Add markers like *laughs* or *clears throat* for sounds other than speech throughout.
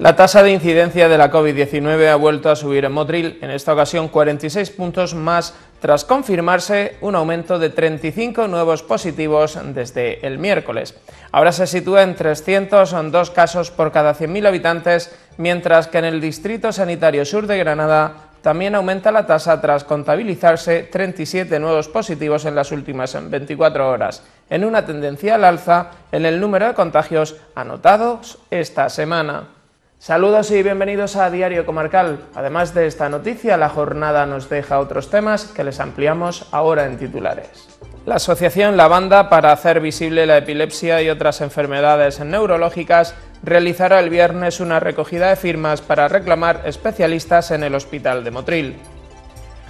La tasa de incidencia de la COVID-19 ha vuelto a subir en Motril, en esta ocasión 46 puntos más tras confirmarse un aumento de 35 nuevos positivos desde el miércoles. Ahora se sitúa en 302 casos por cada 100.000 habitantes, mientras que en el Distrito Sanitario Sur de Granada también aumenta la tasa tras contabilizarse 37 nuevos positivos en las últimas 24 horas, en una tendencia al alza en el número de contagios anotados esta semana. Saludos y bienvenidos a Diario Comarcal. Además de esta noticia, la jornada nos deja otros temas que les ampliamos ahora en titulares. La asociación La Banda para hacer visible la epilepsia y otras enfermedades neurológicas realizará el viernes una recogida de firmas para reclamar especialistas en el Hospital de Motril.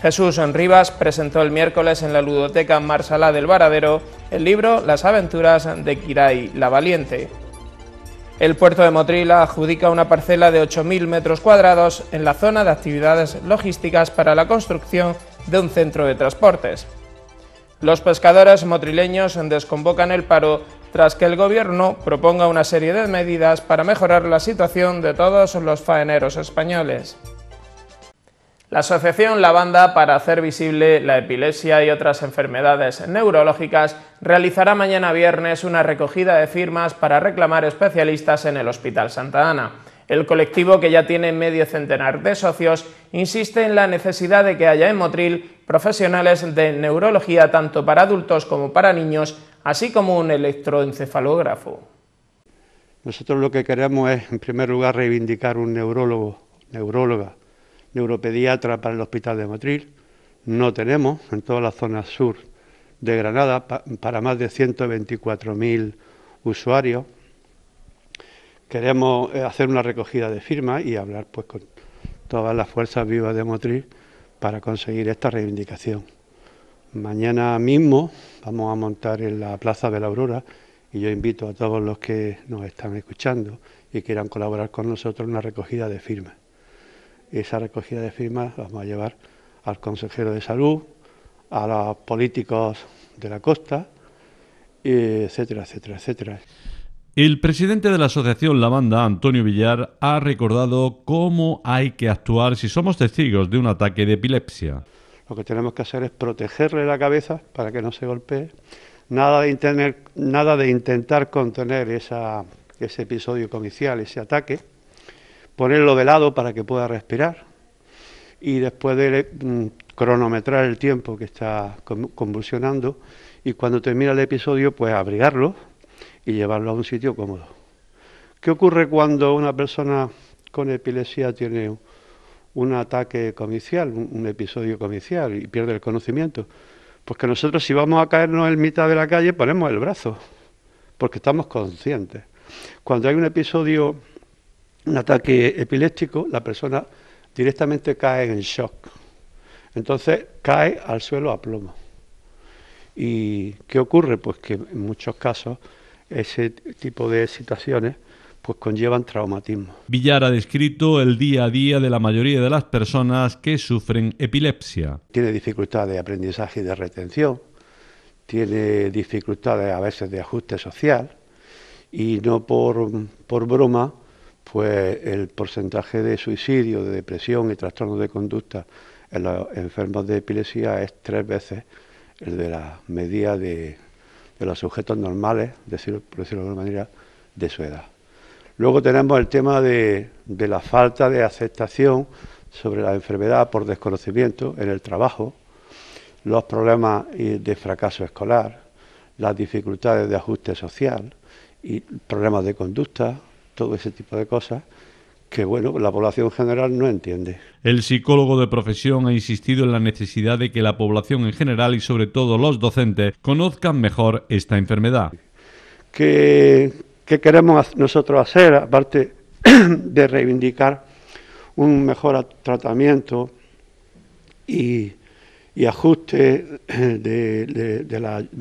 Jesús Rivas presentó el miércoles en la ludoteca Marsala del Varadero el libro Las aventuras de Kirai la Valiente. El puerto de Motril adjudica una parcela de 8.000 metros cuadrados en la zona de actividades logísticas para la construcción de un centro de transportes. Los pescadores motrileños desconvocan el paro tras que el Gobierno proponga una serie de medidas para mejorar la situación de todos los faeneros españoles. La asociación La Banda para hacer visible la epilepsia y otras enfermedades neurológicas realizará mañana viernes una recogida de firmas para reclamar especialistas en el Hospital Santa Ana. El colectivo, que ya tiene medio centenar de socios, insiste en la necesidad de que haya en Motril profesionales de neurología tanto para adultos como para niños, así como un electroencefalógrafo. Nosotros lo que queremos es, en primer lugar, reivindicar un neurólogo, neuróloga, neuropediatra para el Hospital de Motril. No tenemos en toda la zona sur de Granada para más de 124.000 usuarios. Queremos eh, hacer una recogida de firmas y hablar pues con todas las fuerzas vivas de Motril para conseguir esta reivindicación. Mañana mismo vamos a montar en la Plaza de la Aurora y yo invito a todos los que nos están escuchando y quieran colaborar con nosotros en una recogida de firmas esa recogida de firmas vamos a llevar al consejero de salud, a los políticos de la costa, etcétera, etcétera, etcétera. El presidente de la asociación La Banda, Antonio Villar, ha recordado cómo hay que actuar si somos testigos de un ataque de epilepsia. Lo que tenemos que hacer es protegerle la cabeza para que no se golpee. Nada de, nada de intentar contener ese episodio comicial, ese ataque ponerlo de lado para que pueda respirar y después de eh, mm, cronometrar el tiempo que está convulsionando y cuando termina el episodio pues abrigarlo y llevarlo a un sitio cómodo. ¿Qué ocurre cuando una persona con epilepsia tiene un ataque comicial, un, un episodio comicial y pierde el conocimiento? Pues que nosotros si vamos a caernos en mitad de la calle ponemos el brazo, porque estamos conscientes. Cuando hay un episodio un ataque epiléptico, la persona directamente cae en shock. Entonces cae al suelo a plomo. ¿Y qué ocurre? Pues que en muchos casos ese tipo de situaciones pues conllevan traumatismo. Villar ha descrito el día a día de la mayoría de las personas que sufren epilepsia. Tiene dificultades de aprendizaje y de retención, tiene dificultades a veces de ajuste social y no por, por broma pues el porcentaje de suicidio, de depresión y trastornos de conducta en los enfermos de epilepsia es tres veces el de la medida de, los sujetos normales, decir, por decirlo de alguna manera, de su edad. Luego tenemos el tema de, de la falta de aceptación sobre la enfermedad por desconocimiento en el trabajo, los problemas de fracaso escolar, las dificultades de ajuste social, y problemas de conducta, todo ese tipo de cosas que bueno, la población general no entiende. El psicólogo de profesión ha insistido en la necesidad de que la población en general y sobre todo los docentes conozcan mejor esta enfermedad. ¿Qué, queremos nosotros hacer, aparte *clears throat* de reivindicar un mejor tratamiento y, ajuste de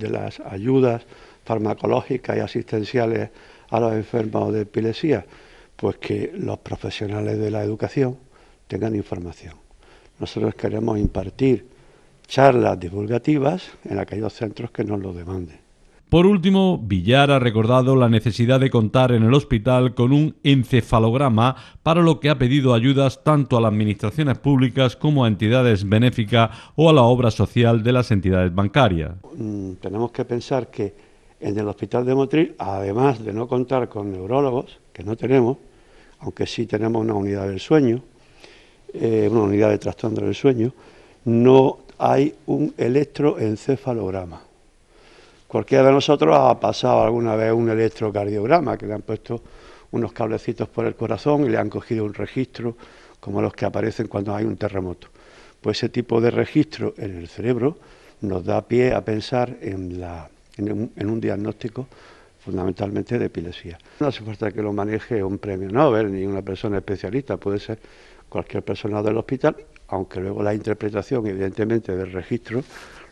las ayudas farmacológicas y asistenciales a los enfermos de epilepsia? Pues que los profesionales de la educación tengan información. Nosotros queremos impartir charlas divulgativas en aquellos centros que nos lo demanden. Por último, Villar ha recordado la necesidad de contar en el hospital con un encefalograma, para lo que ha pedido ayudas tanto a las administraciones públicas como a entidades benéficas o a la obra social de las entidades bancarias. Mm, tenemos que pensar que en el hospital de Motril, además de no contar con neurólogos, que no tenemos, aunque sí tenemos una unidad del sueño, eh, una unidad de trastorno del sueño, no hay un electroencefalograma. Cualquiera de nosotros ha pasado alguna vez un electrocardiograma, que le han puesto unos cablecitos por el corazón y le han cogido un registro, como los que aparecen cuando hay un terremoto. Pues ese tipo de registro en el cerebro nos da pie a pensar en la en un, diagnóstico fundamentalmente de epilepsia. No hace falta que lo maneje un premio Nobel ni una persona especialista, puede ser cualquier persona del hospital, aunque luego la interpretación, evidentemente, del registro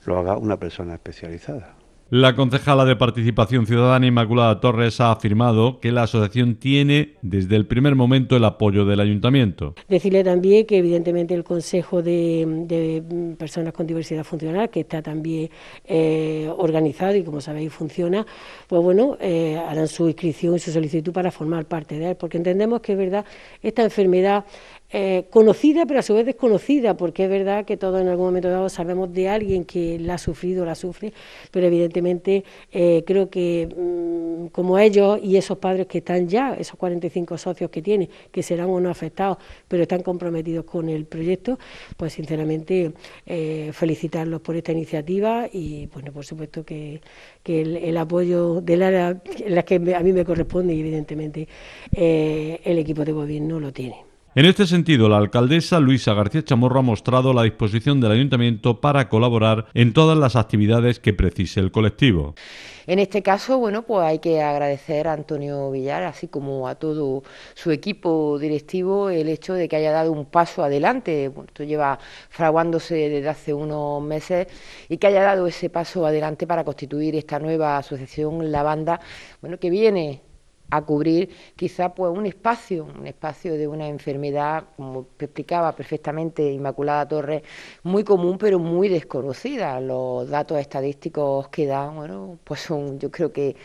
lo haga una persona especializada. La concejala de Participación Ciudadana Inmaculada Torres ha afirmado que la asociación tiene desde el primer momento el apoyo del ayuntamiento. Decirle también que evidentemente el Consejo de, Personas con Diversidad Funcional, que está también eh, organizado y como sabéis funciona, pues bueno, eh, harán su inscripción y su solicitud para formar parte de él, porque entendemos que es verdad, esta enfermedad eh, conocida, pero a su vez desconocida, porque es verdad que todos en algún momento dado sabemos de alguien que la ha sufrido, o la sufre, pero evidentemente eh, creo que mm, como ellos y esos padres que están ya, esos 45 socios que tienen, que serán o no afectados, pero están comprometidos con el proyecto, pues sinceramente eh, felicitarlos por esta iniciativa y, bueno, por supuesto que, el, apoyo de área la que a mí me corresponde y evidentemente el equipo de gobierno lo tiene. En este sentido, la alcaldesa Luisa García Chamorro ha mostrado la disposición del ayuntamiento para colaborar en todas las actividades que precise el colectivo. En este caso, bueno, pues hay que agradecer a Antonio Villar, así como a todo su equipo directivo, el hecho de que haya dado un paso adelante. esto lleva fraguándose desde hace unos meses y que haya dado ese paso adelante para constituir esta nueva asociación, la banda, bueno, que viene a cubrir quizá pues un espacio, un espacio de una enfermedad, como explicaba perfectamente Inmaculada Torres, muy común pero muy desconocida. Los datos estadísticos que dan, bueno, pues son yo creo que,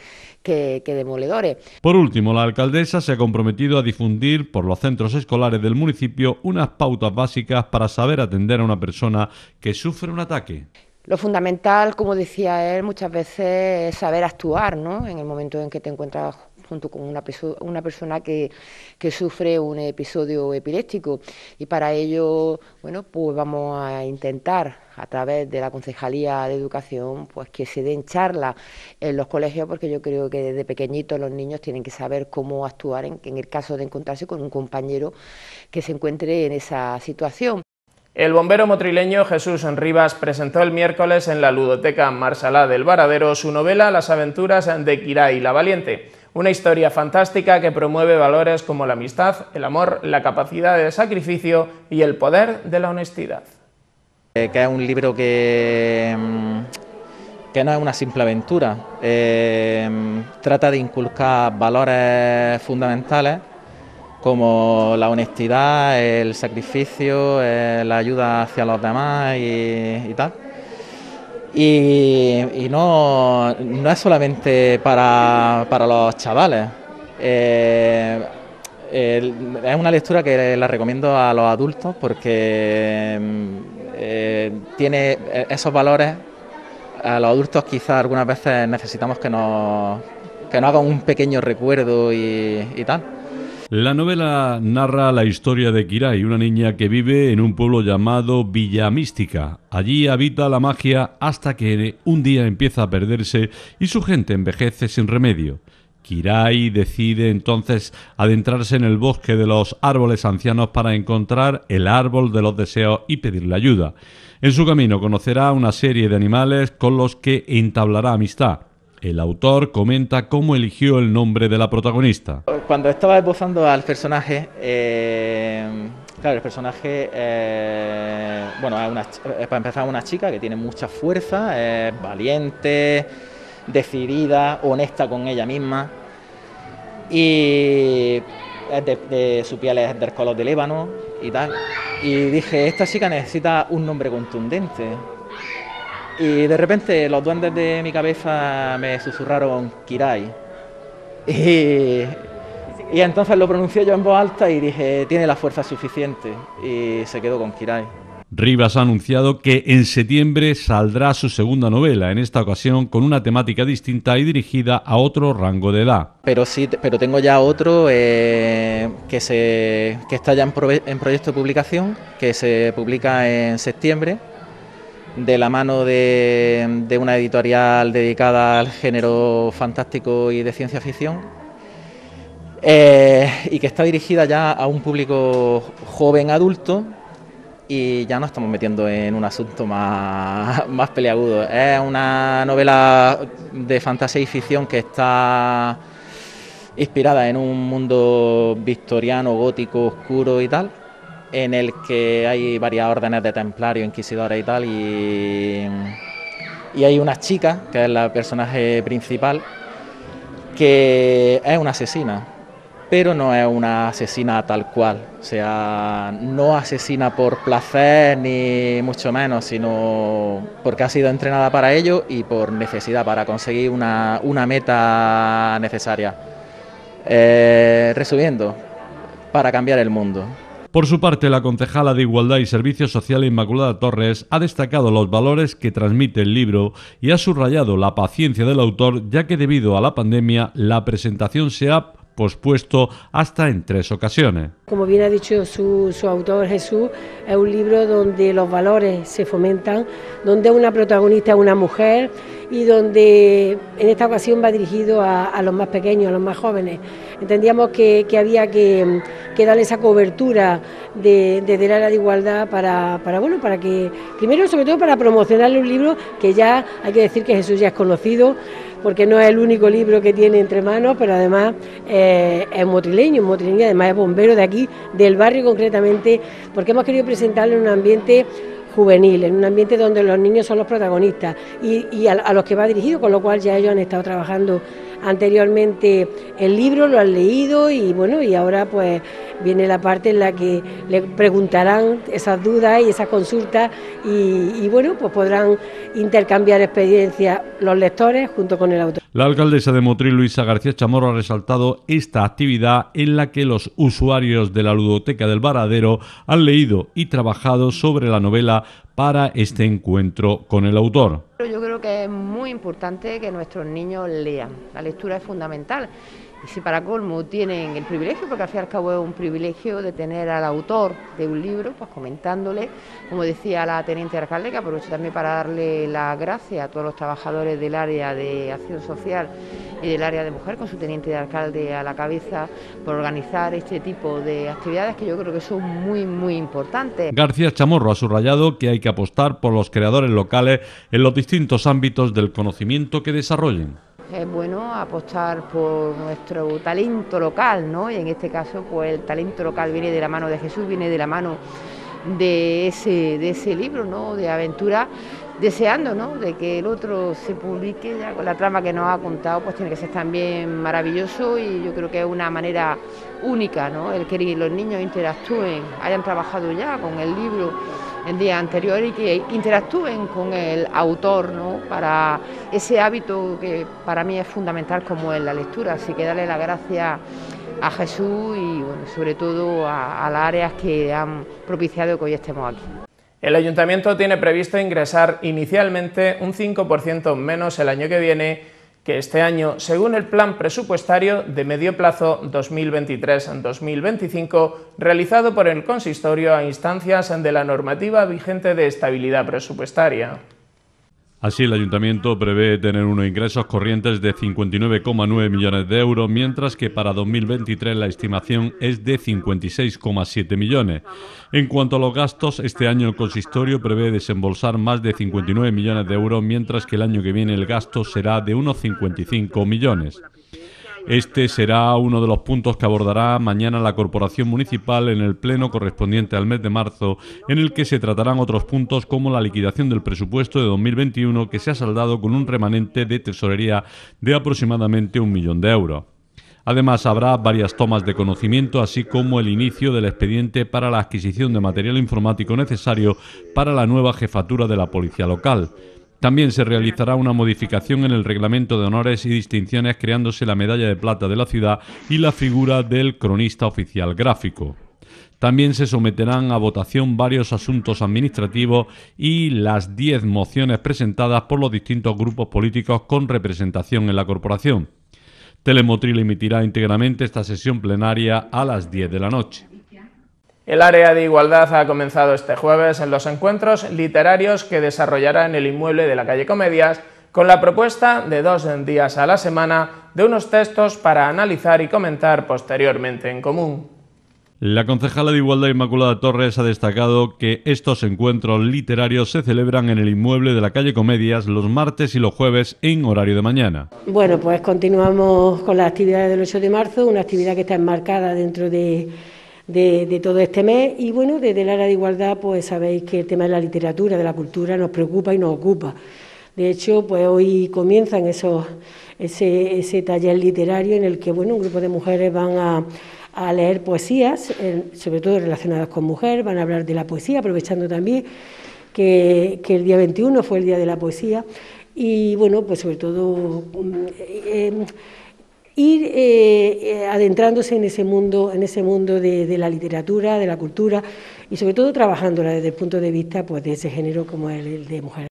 demoledores. Por último, la alcaldesa se ha comprometido a difundir por los centros escolares del municipio unas pautas básicas para saber atender a una persona que sufre un ataque. Lo fundamental, como decía él, muchas veces es saber actuar ¿no? en el momento en que te encuentras junto con una, persona que, sufre un episodio epiléptico. Y para ello, bueno, pues vamos a intentar a través de la Concejalía de Educación, pues que se den charlas en los colegios, porque yo creo que desde pequeñitos los niños tienen que saber cómo actuar en, el caso de encontrarse con un compañero que se encuentre en esa situación. El bombero motrileño Jesús Rivas presentó el miércoles en la ludoteca Marsalá del Varadero su novela Las aventuras de Kirai la Valiente. Una historia fantástica que promueve valores como la amistad, el amor, la capacidad de sacrificio y el poder de la honestidad. Eh, que es un libro que, mm, que no es una simple aventura. Eh, trata de inculcar valores fundamentales como la honestidad, el sacrificio, eh, la ayuda hacia los demás y tal y, no, es solamente para, los chavales. Eh, es una lectura que la recomiendo a los adultos porque mm, eh, tiene esos valores. A los adultos quizás algunas veces necesitamos que nos, que nos hagan un pequeño recuerdo y, y tal. La novela narra la historia de Kirai, una niña que vive en un pueblo llamado Villa Mística. Allí habita la magia hasta que un día empieza a perderse y su gente envejece sin remedio. Kirai decide entonces adentrarse en el bosque de los árboles ancianos para encontrar el árbol de los deseos y pedirle ayuda. En su camino conocerá una serie de animales con los que entablará amistad. El autor comenta cómo eligió el nombre de la protagonista. Cuando estaba esbozando al personaje, eh, claro, el personaje, eh, bueno, es eh, para empezar, una chica que tiene mucha fuerza, es valiente, decidida, honesta con ella misma. Y de, su piel es del color del ébano y tal. Y dije, esta chica necesita un nombre contundente y de repente los duendes de mi cabeza me susurraron Kirai. Y, y, entonces lo pronuncié yo en voz alta y dije, tiene la fuerza suficiente. Y se quedó con Kirai. Rivas ha anunciado que en septiembre saldrá su segunda novela, en esta ocasión con una temática distinta y dirigida a otro rango de edad. Pero sí, pero tengo ya otro eh, que, se, que está ya en proyecto de publicación, que se publica en septiembre de la mano de, una editorial dedicada al género fantástico y de ciencia ficción, eh, y que está dirigida ya a un público joven adulto, y ya no estamos metiendo en un asunto más, *laughs* más peleagudo. Es una novela de fantasía y ficción que está inspirada en un mundo victoriano, gótico, oscuro y tal en el que hay varias órdenes de templario, inquisidores y tal, y, y hay una chica, que es la personaje principal, que es una asesina, pero no es una asesina tal cual, o sea, no asesina por placer ni mucho menos, sino porque ha sido entrenada para ello y por necesidad, para conseguir una, meta necesaria. Eh, resumiendo, para cambiar el mundo. Por su parte, la concejala de Igualdad y Servicios Sociales Inmaculada Torres ha destacado los valores que transmite el libro y ha subrayado la paciencia del autor, ya que debido a la pandemia la presentación se ha pospuesto hasta en tres ocasiones. Como bien ha dicho su, su, autor Jesús, es un libro donde los valores se fomentan, donde una protagonista es una mujer y donde en esta ocasión va dirigido a, los más pequeños, a los más jóvenes. Entendíamos que, había que, darle esa cobertura de, área de igualdad para, bueno, para que, primero sobre todo para promocionarle un libro que ya hay que decir que Jesús ya es conocido, porque no es el único libro que tiene entre manos, pero además eh, es motrileño, motrileño, además es bombero de aquí, del barrio concretamente, porque hemos querido presentarle en un ambiente juvenil, en un ambiente donde los niños son los protagonistas y, a, a los que va dirigido, con lo cual ya ellos han estado trabajando anteriormente el libro, lo han leído y bueno, y ahora pues viene la parte en la que le preguntarán esas dudas y esas consultas y, bueno, pues podrán intercambiar experiencias los lectores junto con el autor. La alcaldesa de Motril, Luisa García Chamorro, ha resaltado esta actividad en la que los usuarios de la ludoteca del Varadero han leído y trabajado sobre la novela para este encuentro con el autor. Yo creo que es muy importante que nuestros niños lean. La lectura es fundamental. Y si para colmo tienen el privilegio, porque al fin y al cabo es un privilegio de tener al autor de un libro, pues comentándole, como decía la teniente alcalde, que aprovecho también para darle la gracia a todos los trabajadores del área de acción social y del área de mujer, con su teniente de alcalde a la cabeza, por organizar este tipo de actividades que yo creo que son muy, muy importantes. García Chamorro ha subrayado que hay que apostar por los creadores locales en los distintos ámbitos del conocimiento que desarrollen es bueno apostar por nuestro talento local, ¿no? Y en este caso, pues el talento local viene de la mano de Jesús, viene de la mano de ese, de ese libro, ¿no? De aventura, deseando, ¿no? De que el otro se publique, ya con la trama que nos ha contado, pues tiene que ser también maravilloso y yo creo que es una manera única, ¿no? El que los niños interactúen, hayan trabajado ya con el libro el día anterior y que interactúen con el autor ¿no? para ese hábito que para mí es fundamental como es la lectura. Así que darle las gracias a Jesús y bueno, sobre todo a, a las áreas que han propiciado que hoy estemos aquí. El ayuntamiento tiene previsto ingresar inicialmente un 5% menos el año que viene que este año, según el plan presupuestario de medio plazo 2023-2025, realizado por el Consistorio a instancias de la normativa vigente de estabilidad presupuestaria. Así, el ayuntamiento prevé tener unos ingresos corrientes de 59,9 millones de euros, mientras que para 2023 la estimación es de 56,7 millones. En cuanto a los gastos, este año el consistorio prevé desembolsar más de 59 millones de euros, mientras que el año que viene el gasto será de unos 55 millones. Este será uno de los puntos que abordará mañana la Corporación Municipal en el pleno correspondiente al mes de marzo, en el que se tratarán otros puntos como la liquidación del presupuesto de 2021 que se ha saldado con un remanente de tesorería de aproximadamente un millón de euros. Además, habrá varias tomas de conocimiento, así como el inicio del expediente para la adquisición de material informático necesario para la nueva jefatura de la policía local. También se realizará una modificación en el reglamento de honores y distinciones creándose la medalla de plata de la ciudad y la figura del cronista oficial gráfico. También se someterán a votación varios asuntos administrativos y las 10 mociones presentadas por los distintos grupos políticos con representación en la corporación. Telemotril emitirá íntegramente esta sesión plenaria a las 10 de la noche. El área de igualdad ha comenzado este jueves en los encuentros literarios que desarrollará en el inmueble de la calle Comedias con la propuesta de dos días a la semana de unos textos para analizar y comentar posteriormente en común. La concejala de Igualdad Inmaculada Torres ha destacado que estos encuentros literarios se celebran en el inmueble de la calle Comedias los martes y los jueves en horario de mañana. Bueno, pues continuamos con las actividades del 8 de marzo, una actividad que está enmarcada dentro de de, todo este mes. Y bueno, desde el área de igualdad, pues sabéis que el tema de la literatura, de la cultura, nos preocupa y nos ocupa. De hecho, pues hoy comienzan esos, ese, taller literario en el que bueno, un grupo de mujeres van a, leer poesías, sobre todo relacionadas con mujer, van a hablar de la poesía, aprovechando también que, el día 21 fue el día de la poesía. Y bueno, pues sobre todo mm, eh, ir eh, eh, adentrándose en ese mundo, en ese mundo de, la literatura, de la cultura y sobre todo trabajándola desde el punto de vista pues, de ese género como el, el de mujeres".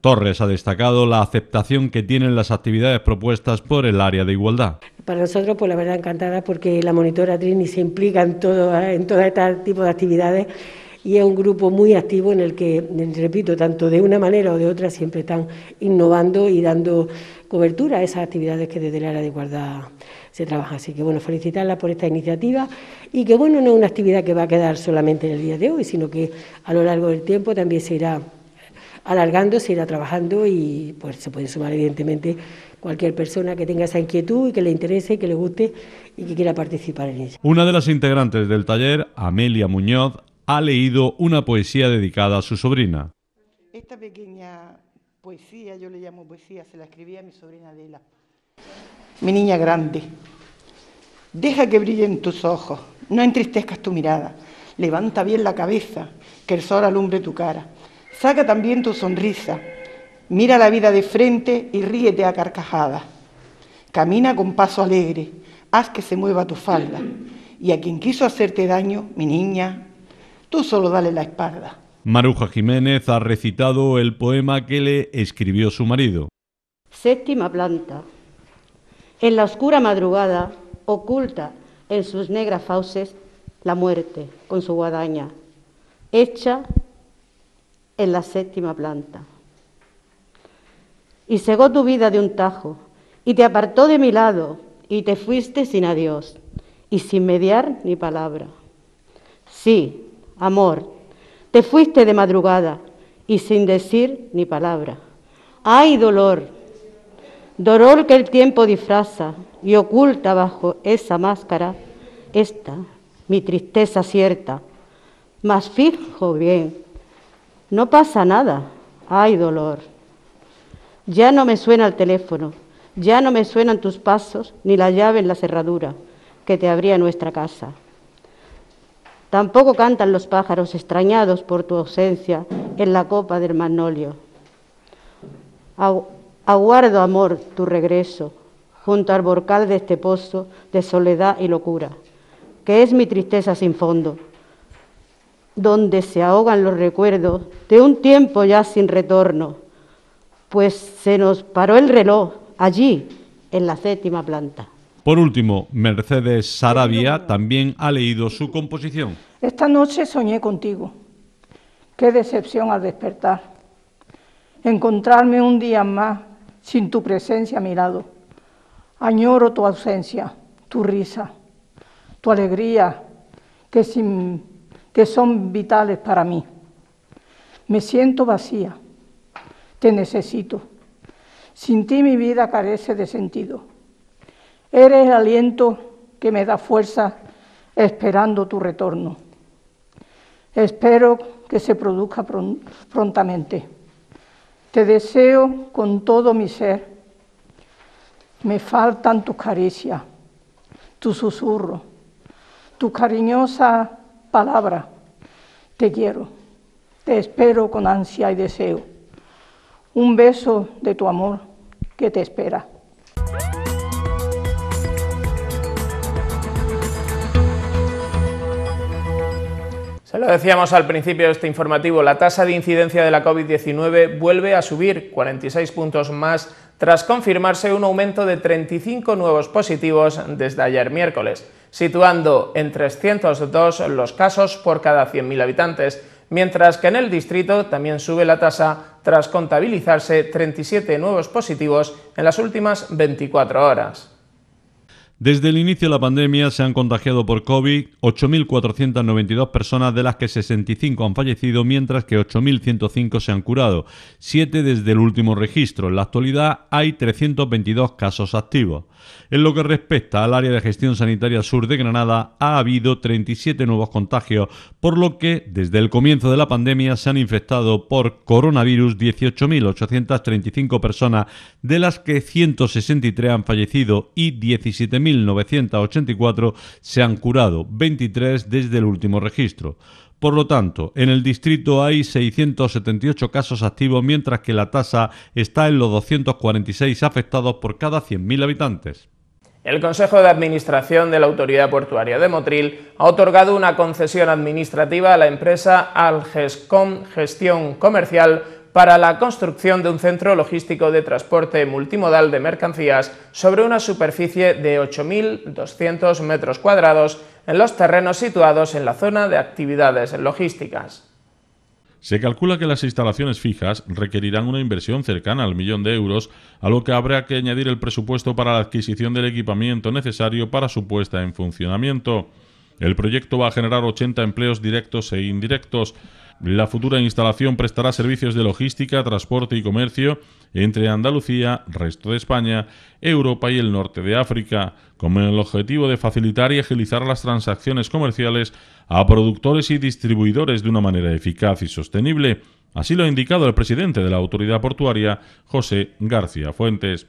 Torres ha destacado la aceptación que tienen las actividades propuestas por el área de igualdad. Para nosotros, pues la verdad encantada porque la monitora Trini se implica en todo, en todo este tipo de actividades y es un grupo muy activo en el que, repito, tanto de una manera o de otra siempre están innovando y dando cobertura a esas actividades que desde el área de guarda se trabaja. Así que bueno, felicitarla por esta iniciativa y que bueno, no es una actividad que va a quedar solamente en el día de hoy, sino que a lo largo del tiempo también se irá alargando, se irá trabajando y pues se puede sumar evidentemente cualquier persona que tenga esa inquietud y que le interese, que le guste y que quiera participar en ella. Una de las integrantes del taller, Amelia Muñoz, ha leído una poesía dedicada a su sobrina. Esta pequeña poesía, yo le llamo poesía, se la escribí a mi sobrina Adela, mi niña grande. Deja que brillen tus ojos, no entristezcas tu mirada, levanta bien la cabeza, que el sol alumbre tu cara. Saca también tu sonrisa, mira la vida de frente y ríete a carcajadas. Camina con paso alegre, haz que se mueva tu falda. Y a quien quiso hacerte daño, mi niña, Tú solo dale la espalda. Maruja Jiménez ha recitado el poema que le escribió su marido. Séptima planta. En la oscura madrugada, oculta en sus negras fauces la muerte con su guadaña, hecha en la séptima planta. Y cegó tu vida de un tajo, y te apartó de mi lado, y te fuiste sin adiós, y sin mediar ni palabra. Sí, amor, te fuiste de madrugada y sin decir ni palabra. ¡Ay, dolor! Dolor que el tiempo disfraza y oculta bajo esa máscara, esta, mi tristeza cierta. Mas fijo bien, no pasa nada. ¡Ay, dolor! Ya no me suena el teléfono, ya no me suenan tus pasos ni la llave en la cerradura que te abría nuestra casa. Tampoco cantan los pájaros extrañados por tu ausencia en la copa del magnolio. Aguardo, amor, tu regreso junto al borcal de este pozo de soledad y locura, que es mi tristeza sin fondo, donde se ahogan los recuerdos de un tiempo ya sin retorno, pues se nos paró el reloj allí, en la séptima planta. Por último, Mercedes Sarabia también ha leído su composición. Esta noche soñé contigo. Qué decepción al despertar. Encontrarme un día más sin tu presencia a mi lado. Añoro tu ausencia, tu risa, tu alegría, que, que son vitales para mí. Me siento vacía. Te necesito. Sin ti mi vida carece de sentido. Eres el aliento que me da fuerza esperando tu retorno. Espero que se produzca prontamente. Te deseo con todo mi ser. Me faltan tus caricias, tu susurro, tu cariñosa palabra. Te quiero, te espero con ansia y deseo. Un beso de tu amor que te espera. lo decíamos al principio de este informativo, la tasa de incidencia de la COVID-19 vuelve a subir 46 puntos más tras confirmarse un aumento de 35 nuevos positivos desde ayer miércoles, situando en 302 los casos por cada 100.000 habitantes, mientras que en el distrito también sube la tasa tras contabilizarse 37 nuevos positivos en las últimas 24 horas. Desde el inicio de la pandemia se han contagiado por COVID 8.492 personas, de las que 65 han fallecido, mientras que 8.105 se han curado, 7 desde el último registro. En la actualidad hay 322 casos activos. En lo que respecta al área de gestión sanitaria sur de Granada, ha habido 37 nuevos contagios, por lo que desde el comienzo de la pandemia se han infectado por coronavirus 18.835 personas, de las que 163 han fallecido y 17.984 se han curado, 23 desde el último registro. Por lo tanto, en el distrito hay 678 casos activos, mientras que la tasa está en los 246 afectados por cada 100.000 habitantes. El Consejo de Administración de la Autoridad Portuaria de Motril ha otorgado una concesión administrativa a la empresa Algescom Gestión Comercial para la construcción de un centro logístico de transporte multimodal de mercancías sobre una superficie de 8.200 metros cuadrados en los terrenos situados en la zona de actividades logísticas. Se calcula que las instalaciones fijas requerirán una inversión cercana al millón de euros, a lo que habrá que añadir el presupuesto para la adquisición del equipamiento necesario para su puesta en funcionamiento. El proyecto va a generar 80 empleos directos e indirectos. La futura instalación prestará servicios de logística, transporte y comercio entre Andalucía, resto de España, Europa y el norte de África, con el objetivo de facilitar y agilizar las transacciones comerciales a productores y distribuidores de una manera eficaz y sostenible. Así lo ha indicado el presidente de la autoridad portuaria, José García Fuentes.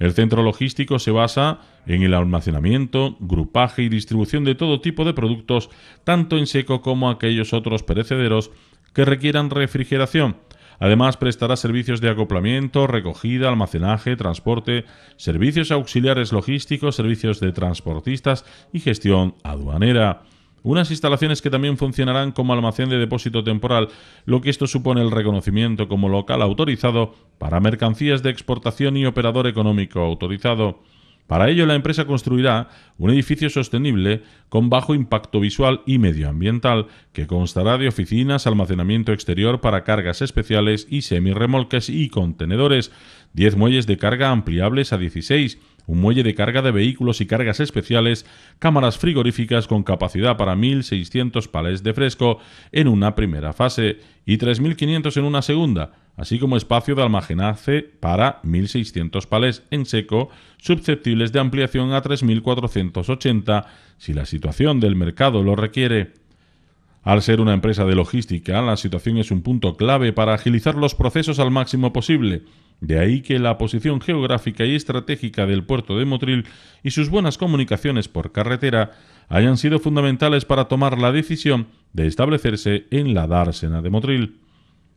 El centro logístico se basa en el almacenamiento, grupaje y distribución de todo tipo de productos, tanto en seco como aquellos otros perecederos que requieran refrigeración. Además, prestará servicios de acoplamiento, recogida, almacenaje, transporte, servicios auxiliares logísticos, servicios de transportistas y gestión aduanera. Unas instalaciones que también funcionarán como almacén de depósito temporal, lo que esto supone el reconocimiento como local autorizado para mercancías de exportación y operador económico autorizado. Para ello, la empresa construirá un edificio sostenible con bajo impacto visual y medioambiental, que constará de oficinas, almacenamiento exterior para cargas especiales y semirremolques y contenedores, 10 muelles de carga ampliables a 16, un muelle de carga de vehículos y cargas especiales, cámaras frigoríficas con capacidad para 1.600 palés de fresco en una primera fase y 3.500 en una segunda, así como espacio de almacenaje para 1.600 palés en seco, susceptibles de ampliación a 3.480 si la situación del mercado lo requiere. Al ser una empresa de logística, la situación es un punto clave para agilizar los procesos al máximo posible. De ahí que la posición geográfica y estratégica del puerto de Motril y sus buenas comunicaciones por carretera hayan sido fundamentales para tomar la decisión de establecerse en la dársena de Motril.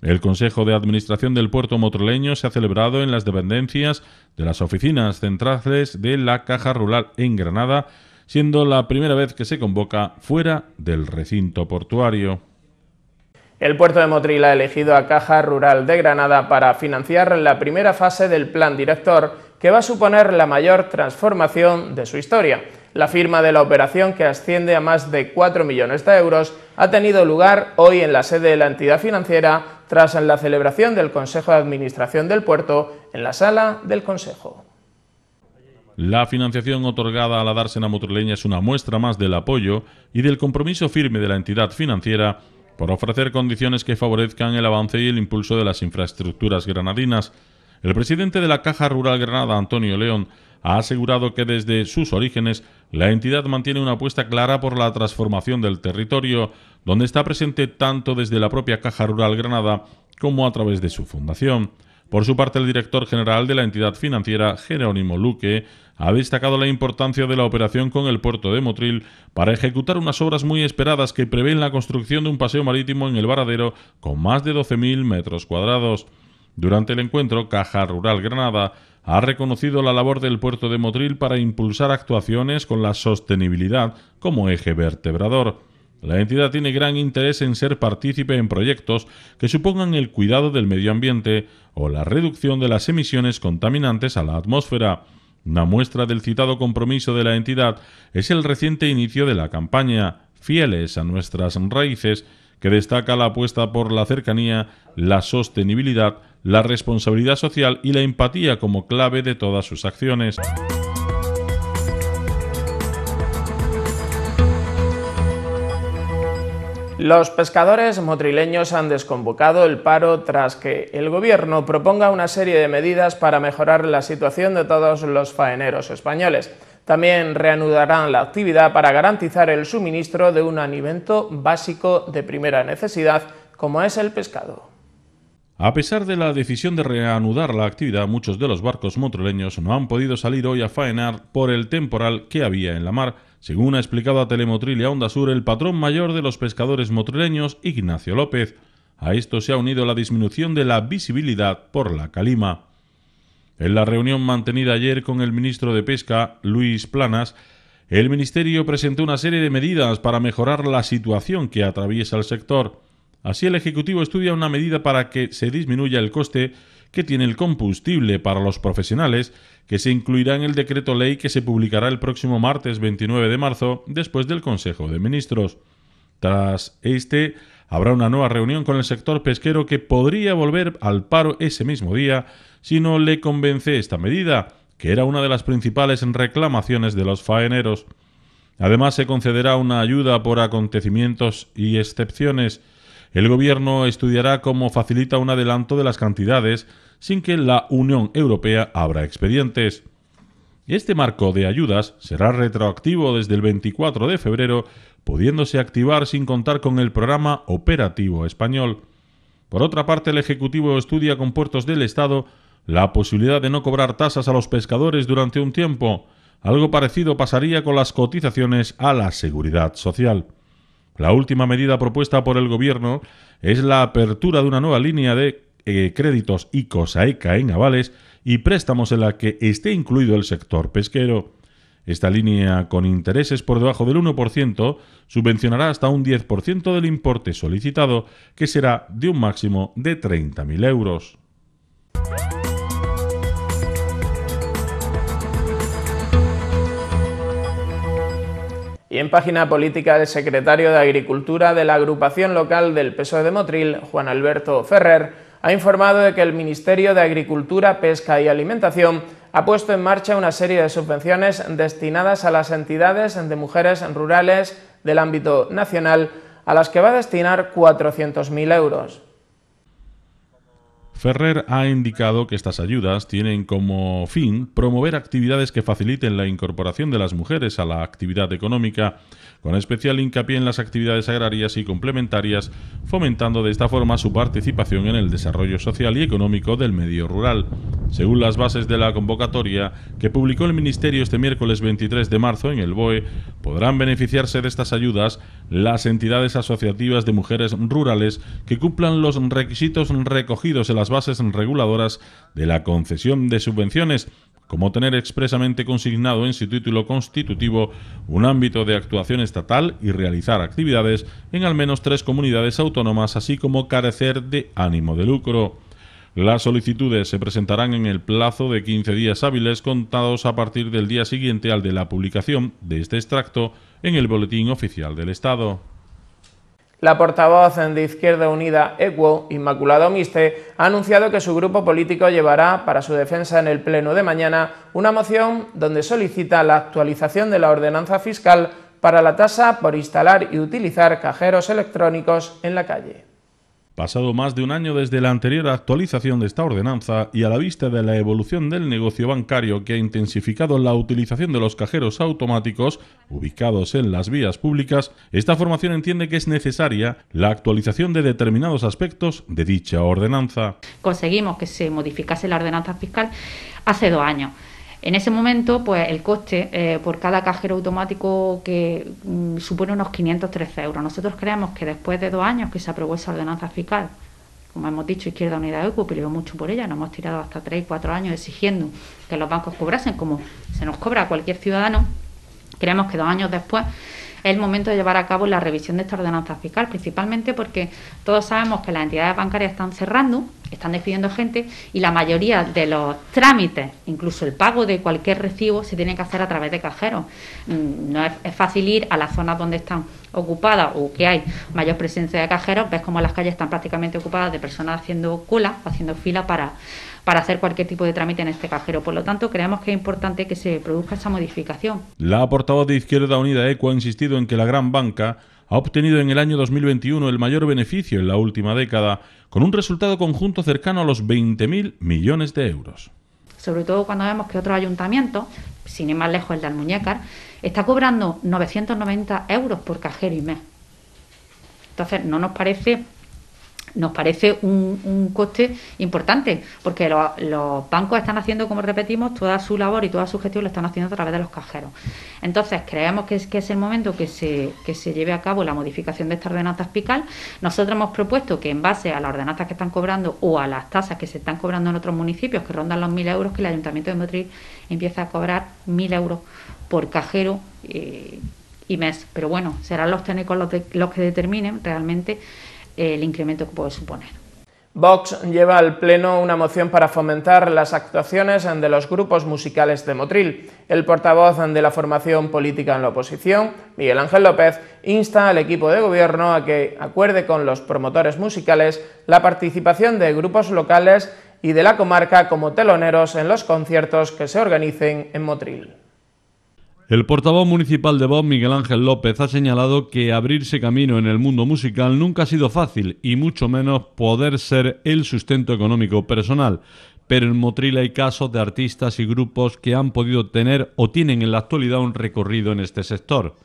El Consejo de Administración del Puerto Motrileño se ha celebrado en las dependencias de las oficinas centrales de la Caja Rural en Granada siendo la primera vez que se convoca fuera del recinto portuario. El puerto de Motril ha elegido a Caja Rural de Granada para financiar la primera fase del plan director, que va a suponer la mayor transformación de su historia. La firma de la operación, que asciende a más de 4 millones de euros, ha tenido lugar hoy en la sede de la entidad financiera tras la celebración del Consejo de Administración del Puerto en la sala del Consejo. La financiación otorgada a la dársena motorleña es una muestra más del apoyo y del compromiso firme de la entidad financiera por ofrecer condiciones que favorezcan el avance y el impulso de las infraestructuras granadinas. El presidente de la Caja Rural Granada, Antonio León, ha asegurado que desde sus orígenes la entidad mantiene una apuesta clara por la transformación del territorio, donde está presente tanto desde la propia Caja Rural Granada como a través de su fundación. Por su parte, el director general de la entidad financiera, Jerónimo Luque, ha destacado la importancia de la operación con el puerto de Motril para ejecutar unas obras muy esperadas que prevén la construcción de un paseo marítimo en el Varadero con más de 12.000 metros cuadrados. Durante el encuentro, Caja Rural Granada ha reconocido la labor del puerto de Motril para impulsar actuaciones con la sostenibilidad como eje vertebrador. La entidad tiene gran interés en ser partícipe en proyectos que supongan el cuidado del medio ambiente o la reducción de las emisiones contaminantes a la atmósfera. Una muestra del citado compromiso de la entidad es el reciente inicio de la campaña Fieles a nuestras raíces, que destaca la apuesta por la cercanía, la sostenibilidad, la responsabilidad social y la empatía como clave de todas sus acciones. Los pescadores motrileños han desconvocado el paro tras que el Gobierno proponga una serie de medidas para mejorar la situación de todos los faeneros españoles. También reanudarán la actividad para garantizar el suministro de un alimento básico de primera necesidad, como es el pescado. A pesar de la decisión de reanudar la actividad, muchos de los barcos motrileños no han podido salir hoy a faenar por el temporal que había en la mar según ha explicado a Telemotril y Sur el patrón mayor de los pescadores motrileños, Ignacio López, a esto se ha unido la disminución de la visibilidad por la calima. En la reunión mantenida ayer con el ministro de Pesca, Luis Planas, el Ministerio presentó una serie de medidas para mejorar la situación que atraviesa el sector. Así, el Ejecutivo estudia una medida para que se disminuya el coste que tiene el combustible para los profesionales, que se incluirá en el decreto ley que se publicará el próximo martes 29 de marzo después del Consejo de Ministros. Tras este, habrá una nueva reunión con el sector pesquero que podría volver al paro ese mismo día si no le convence esta medida, que era una de las principales reclamaciones de los faeneros. Además, se concederá una ayuda por acontecimientos y excepciones el Gobierno estudiará cómo facilita un adelanto de las cantidades sin que la Unión Europea abra expedientes. Este marco de ayudas será retroactivo desde el 24 de febrero, pudiéndose activar sin contar con el programa operativo español. Por otra parte, el Ejecutivo estudia con puertos del Estado la posibilidad de no cobrar tasas a los pescadores durante un tiempo. Algo parecido pasaría con las cotizaciones a la seguridad social. La última medida propuesta por el Gobierno es la apertura de una nueva línea de eh, créditos ICOSAECA en avales y préstamos en la que esté incluido el sector pesquero. Esta línea con intereses por debajo del 1% subvencionará hasta un 10% del importe solicitado, que será de un máximo de 30.000 euros. Y en página política, el secretario de Agricultura de la agrupación local del PSOE de Motril, Juan Alberto Ferrer, ha informado de que el Ministerio de Agricultura, Pesca y Alimentación ha puesto en marcha una serie de subvenciones destinadas a las entidades de mujeres rurales del ámbito nacional, a las que va a destinar 400.000 euros. Ferrer ha indicado que estas ayudas tienen como fin promover actividades que faciliten la incorporación de las mujeres a la actividad económica, con especial hincapié en las actividades agrarias y complementarias, fomentando de esta forma su participación en el desarrollo social y económico del medio rural. Según las bases de la convocatoria que publicó el Ministerio este miércoles 23 de marzo en el BOE, podrán beneficiarse de estas ayudas las entidades asociativas de mujeres rurales que cumplan los requisitos recogidos en las bases reguladoras de la concesión de subvenciones, como tener expresamente consignado en su título constitutivo un ámbito de actuación estatal y realizar actividades en al menos tres comunidades autónomas, así como carecer de ánimo de lucro. Las solicitudes se presentarán en el plazo de 15 días hábiles contados a partir del día siguiente al de la publicación de este extracto en el Boletín Oficial del Estado. La portavoz de Izquierda Unida EQUO, Inmaculado Miste, ha anunciado que su grupo político llevará para su defensa en el Pleno de mañana una moción donde solicita la actualización de la ordenanza fiscal para la tasa por instalar y utilizar cajeros electrónicos en la calle. Pasado más de un año desde la anterior actualización de esta ordenanza y a la vista de la evolución del negocio bancario que ha intensificado la utilización de los cajeros automáticos ubicados en las vías públicas, esta formación entiende que es necesaria la actualización de determinados aspectos de dicha ordenanza. Conseguimos que se modificase la ordenanza fiscal hace dos años. En ese momento, pues el coste eh, por cada cajero automático que mm, supone unos 513 euros. Nosotros creemos que después de dos años que se aprobó esa ordenanza fiscal, como hemos dicho, Izquierda Unida ECU peleó mucho por ella, nos hemos tirado hasta tres o años exigiendo que los bancos cobrasen como se nos cobra a cualquier ciudadano. Creemos que dos años después es el momento de llevar a cabo la revisión de esta ordenanza fiscal, principalmente porque todos sabemos que las entidades bancarias están cerrando, están despidiendo gente y la mayoría de los trámites, incluso el pago de cualquier recibo, se tiene que hacer a través de cajeros. Mm, no es, fácil ir a las zonas donde están ocupadas o que hay mayor presencia de cajeros, ves como las calles están prácticamente ocupadas de personas haciendo cola, haciendo fila para para hacer cualquier tipo de trámite en este cajero. Por lo tanto, creemos que es importante que se produzca esa modificación. La portavoz de Izquierda Unida ECO ha insistido en que la gran banca ha obtenido en el año 2021 el mayor beneficio en la última década, con un resultado conjunto cercano a los 20.000 millones de euros. Sobre todo cuando vemos que otro ayuntamiento, sin ir más lejos el de Almuñécar, está cobrando 990 euros por cajero y mes. Entonces, no nos parece nos parece un, coste importante, porque los bancos están haciendo, como repetimos, toda su labor y toda su gestión ...lo están haciendo a través de los cajeros. Entonces, creemos que es, que es el momento que se, se lleve a cabo la modificación de esta ordenanza fiscal. Nosotros hemos propuesto que en base a las ordenanzas que están cobrando o a las tasas que se están cobrando en otros municipios, que rondan los 1.000 euros, que el Ayuntamiento de Madrid empieza a cobrar 1.000 euros por cajero. Eh, y mes. Pero bueno, serán los técnicos los que determinen realmente el incremento que puede suponer. Vox lleva al Pleno una moción para fomentar las actuaciones de los grupos musicales de Motril. El portavoz de la formación política en la oposición, Miguel Ángel López, insta al equipo de gobierno a que acuerde con los promotores musicales la participación de grupos locales y de la comarca como teloneros en los conciertos que se organicen en Motril. El portavoz municipal de Vox, Miguel Ángel López, ha señalado que abrirse camino en el mundo musical nunca ha sido fácil y mucho menos poder ser el sustento económico personal pero en Motril hay casos de artistas y grupos que han podido tener o tienen en la actualidad un recorrido en este sector.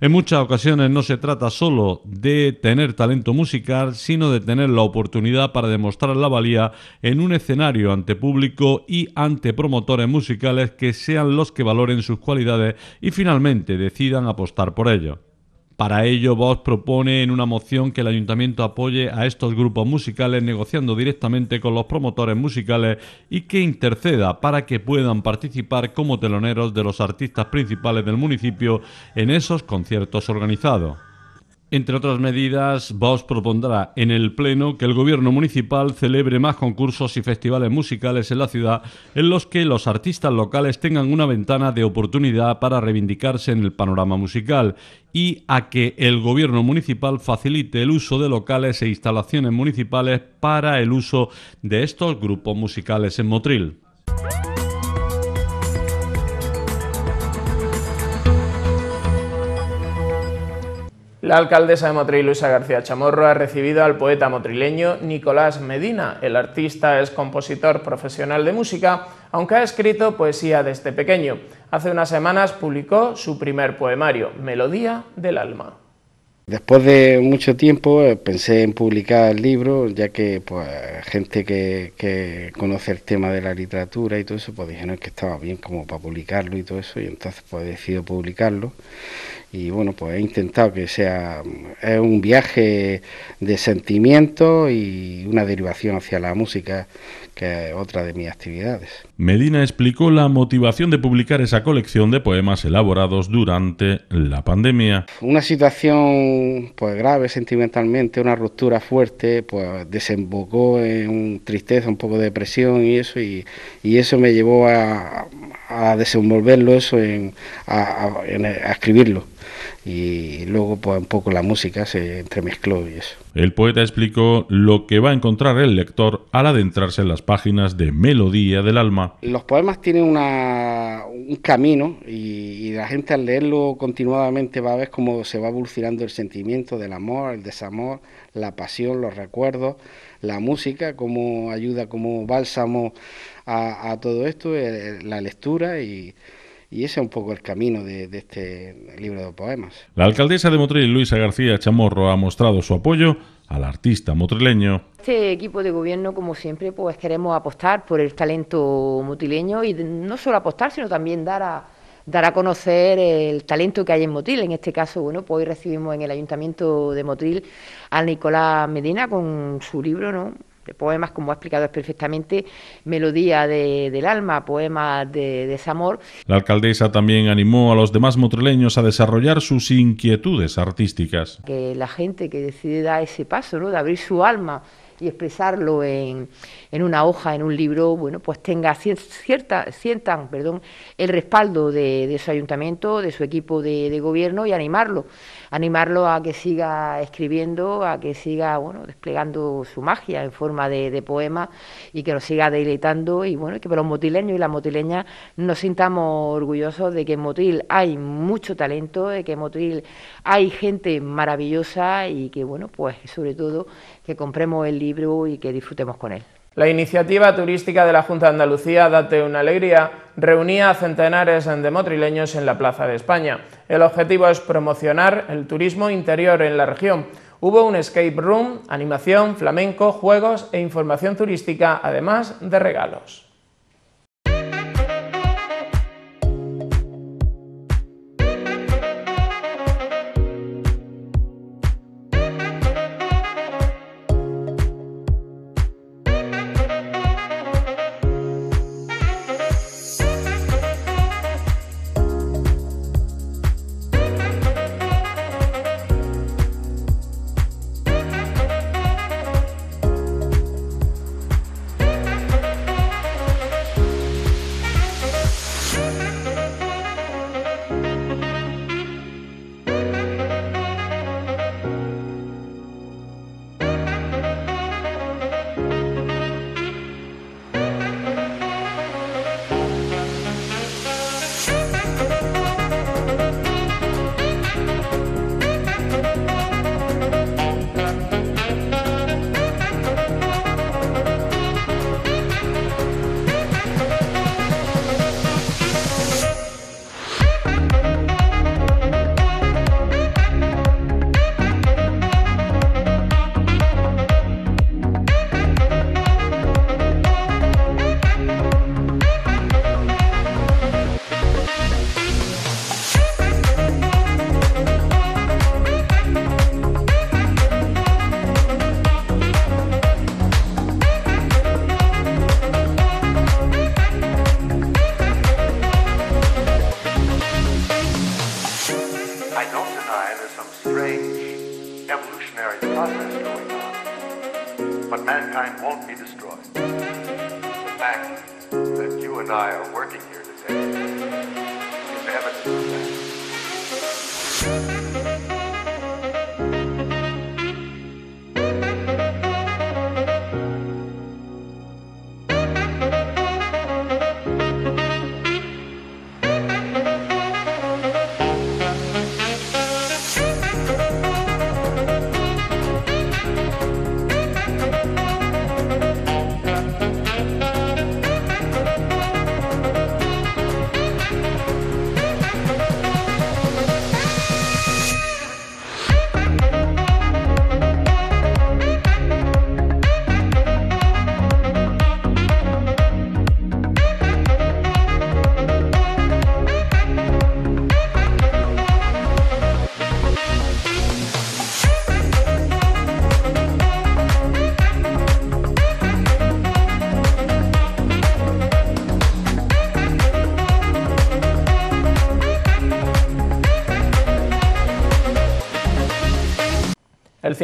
En muchas ocasiones no se trata solo de tener talento musical, sino de tener la oportunidad para demostrar la valía en un escenario ante público y ante promotores musicales que sean los que valoren sus cualidades y finalmente decidan apostar por ello. Para ello, vos propone en una moción que el ayuntamiento apoye a estos grupos musicales negociando directamente con los promotores musicales y que interceda para que puedan participar como teloneros de los artistas principales del municipio en esos conciertos organizados. Entre otras medidas, Vox propondrá en el Pleno que el Gobierno Municipal celebre más concursos y festivales musicales en la ciudad en los que los artistas locales tengan una ventana de oportunidad para reivindicarse en el panorama musical y a que el Gobierno Municipal facilite el uso de locales e instalaciones municipales para el uso de estos grupos musicales en Motril. La alcaldesa de Motril, Luisa García Chamorro, ha recibido al poeta motrileño Nicolás Medina. El artista es compositor profesional de música, aunque ha escrito poesía desde pequeño. Hace unas semanas publicó su primer poemario, Melodía del Alma. Después de mucho tiempo eh, pensé en publicar el libro, ya que pues, gente que, conoce el tema de la literatura y todo eso, pues dijeron que estaba bien como para publicarlo y todo eso, y entonces pues decido publicarlo. Y bueno, pues he intentado que sea mm, es un viaje de sentimientos y una derivación hacia la música que es otra de mis actividades. Medina explicó la motivación de publicar esa colección de poemas elaborados durante la pandemia. Una situación pues grave sentimentalmente, una ruptura fuerte, pues desembocó en tristeza, un poco de depresión y eso, y, eso me llevó a, desenvolverlo eso, a escribirlo y luego pues un poco la música se entremezcló y eso. El poeta explicó lo que va a encontrar el lector al adentrarse en las páginas de Melodía del Alma. Los poemas tienen un camino y, la gente al leerlo continuadamente va a ver cómo se va evolucionando el sentimiento del amor, el desamor, la pasión, los recuerdos, la música, cómo ayuda como bálsamo a, todo esto, eh, la lectura y y ese es un poco el camino de, este libro de poemas. La alcaldesa de Motril, Luisa García Chamorro, ha mostrado su apoyo al artista motrileño. Este equipo de gobierno, como siempre, pues queremos apostar por el talento motrileño y no solo apostar, sino también dar a dar a conocer el talento que hay en Motril. En este caso, bueno, pues hoy recibimos en el Ayuntamiento de Motril a Nicolás Medina con su libro, ¿no? Este, poemas, como ha explicado perfectamente, Melodía del Alma, poemas de desamor. La alcaldesa también animó a los demás motrileños... a desarrollar sus inquietudes artísticas. Que la gente que decide dar ese paso, ¿no? de abrir su alma y expresarlo en, una hoja, en un libro, bueno, pues tenga cierta, sientan perdón, el respaldo de, de, su ayuntamiento, de su equipo de, gobierno y animarlo, animarlo a que siga escribiendo, a que siga bueno, desplegando su magia en forma de, poema y que lo siga deleitando y bueno, que los motileños y las motileñas nos sintamos orgullosos de que en Motil hay mucho talento, de que en Motil hay gente maravillosa y que bueno, pues sobre todo que compremos el libro y que disfrutemos con él. La iniciativa turística de la Junta de Andalucía Date una Alegría reunía a centenares de motrileños en la Plaza de España. El objetivo es promocionar el turismo interior en la región. Hubo un escape room, animación, flamenco, juegos e información turística, además de regalos.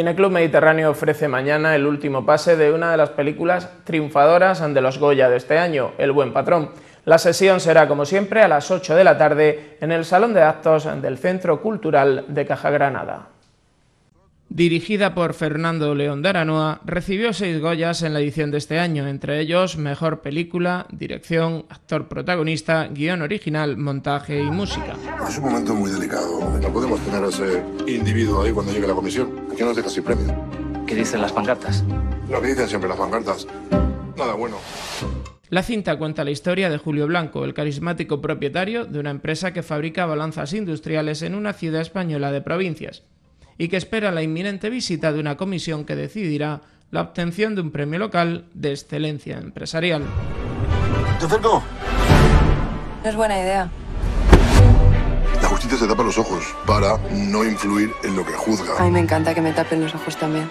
El Club Mediterráneo ofrece mañana el último pase de una de las películas triunfadoras de los Goya de este año, El Buen Patrón. La sesión será, como siempre, a las 8 de la tarde en el Salón de Actos del Centro Cultural de Caja Granada. Dirigida por Fernando León de Aranoa, recibió seis Goyas en la edición de este año, entre ellos Mejor Película, Dirección, Actor Protagonista, Guión Original, Montaje y Música. Es un momento muy delicado. No podemos tener a ese individuo ahí cuando llegue la comisión. Aquí nos deja sin premio. ¿Qué dicen las pancartas? Lo que dicen siempre las pancartas. Nada bueno. La cinta cuenta la historia de Julio Blanco, el carismático propietario de una empresa que fabrica balanzas industriales en una ciudad española de provincias y que espera la inminente visita de una comisión que decidirá la obtención de un premio local de excelencia empresarial. ¿Te acerco? No es buena idea. La justicia se tapa los ojos para no influir en lo que juzga. A mí me encanta que me tapen los ojos también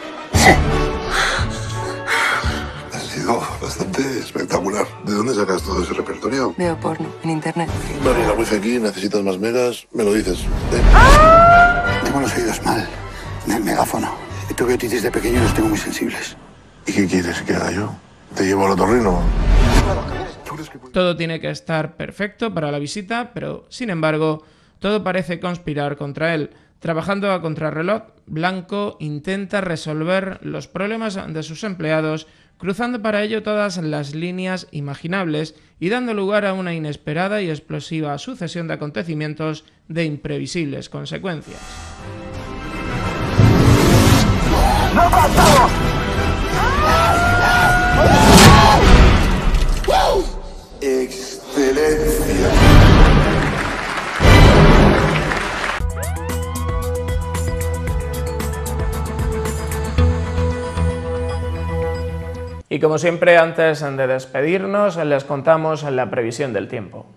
bastante espectacular. ¿De dónde sacas todo ese repertorio? Veo porno en internet. Vale, la wifi aquí, necesitas más megas, me lo dices. Tengo los oídos mal, en el megáfono. Y tuve otitis de pequeño y los tengo muy sensibles. ¿Y qué quieres que haga yo? ¿Te llevo al otorrino? Todo tiene que estar perfecto para la visita, pero sin embargo, todo parece conspirar contra él. Trabajando a contrarreloj, Blanco intenta resolver los problemas de sus empleados cruzando para ello todas las líneas imaginables y dando lugar a una inesperada y explosiva sucesión de acontecimientos de imprevisibles consecuencias. como siempre, antes de despedirnos, les contamos la previsión del tiempo.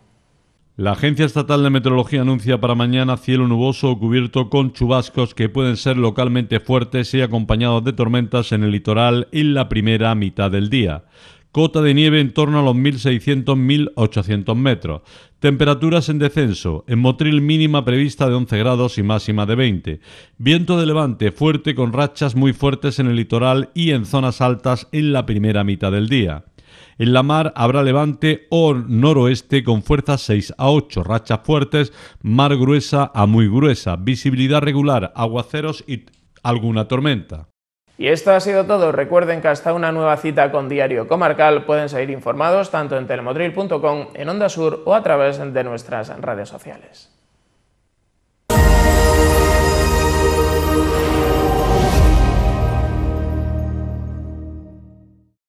La Agencia Estatal de Meteorología anuncia para mañana cielo nuboso cubierto con chubascos que pueden ser localmente fuertes y acompañados de tormentas en el litoral en la primera mitad del día cota de nieve en torno a los 1.600-1.800 metros. Temperaturas en descenso, en Motril mínima prevista de 11 grados y máxima de 20. Viento de levante fuerte con rachas muy fuertes en el litoral y en zonas altas en la primera mitad del día. En la mar habrá levante o noroeste con fuerzas 6 a 8, rachas fuertes, mar gruesa a muy gruesa, visibilidad regular, aguaceros y alguna tormenta. Y esto ha sido todo. Recuerden que hasta una nueva cita con Diario Comarcal pueden seguir informados tanto en telemotril.com, en Onda Sur o a través de nuestras redes sociales.